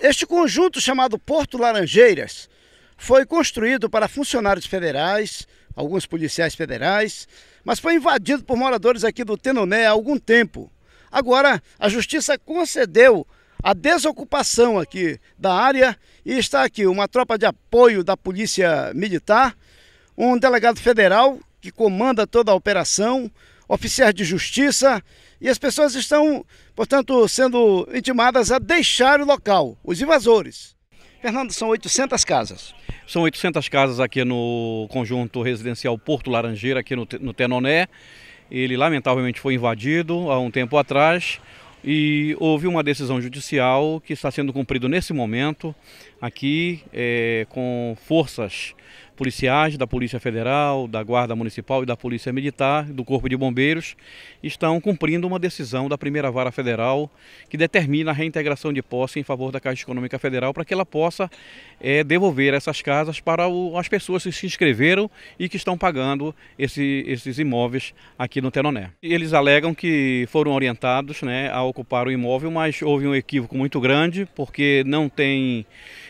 Este conjunto chamado Porto Laranjeiras foi construído para funcionários federais, alguns policiais federais, mas foi invadido por moradores aqui do Tenoné há algum tempo. Agora, a justiça concedeu a desocupação aqui da área e está aqui uma tropa de apoio da Polícia Militar, um delegado federal que comanda toda a operação, oficiais de justiça e as pessoas estão, portanto, sendo intimadas a deixar o local, os invasores. Fernando, são 800 casas. São 800 casas aqui no conjunto residencial Porto Laranjeira, aqui no, no Tenoné. Ele lamentavelmente foi invadido há um tempo atrás e houve uma decisão judicial que está sendo cumprida nesse momento aqui é, com forças policiais da Polícia Federal, da Guarda Municipal e da Polícia Militar, do Corpo de Bombeiros, estão cumprindo uma decisão da primeira vara federal que determina a reintegração de posse em favor da Caixa Econômica Federal para que ela possa é, devolver essas casas para o, as pessoas que se inscreveram e que estão pagando esse, esses imóveis aqui no Tenoné. Eles alegam que foram orientados né, a ocupar o imóvel, mas houve um equívoco muito grande, porque não tem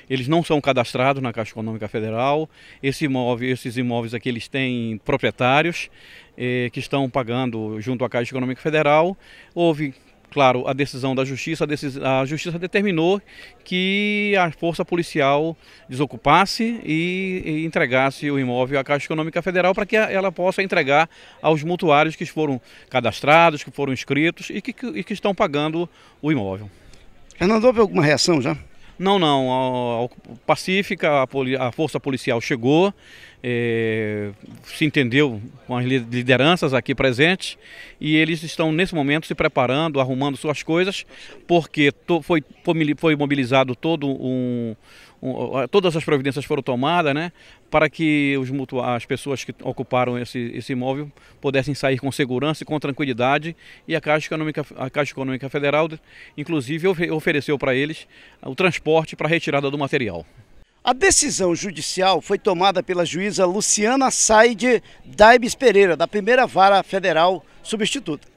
eles não são cadastrados na Caixa Econômica Federal. Esse imóvel, esses imóveis aqui eles têm proprietários eh, que estão pagando junto à Caixa Econômica Federal. Houve claro, a decisão da justiça, a, decis... a, justiça determinou que a força policial desocupasse e, e entregasse o imóvel à Caixa Econômica Federal para que ela possa entregar aos mutuários que foram cadastrados, que foram inscritos e que, que, e que estão pagando o imóvel. Fernando, houve alguma reação já? Não, não. A, a Pacífica, a, poli, a, Força Policial chegou, é, se entendeu com as lideranças aqui presentes e eles estão nesse momento se preparando, arrumando suas coisas, porque to, foi, foi, foi mobilizado todo um todas as providências foram tomadas né, para que os as pessoas que ocuparam esse, esse imóvel pudessem sair com segurança e com tranquilidade. E a Caixa Econômica, a Caixa Econômica Federal, inclusive, ofereceu para eles o transporte para a retirada do material. A decisão judicial foi tomada pela juíza Luciana Saide Daibes Pereira, da primeira vara federal substituta.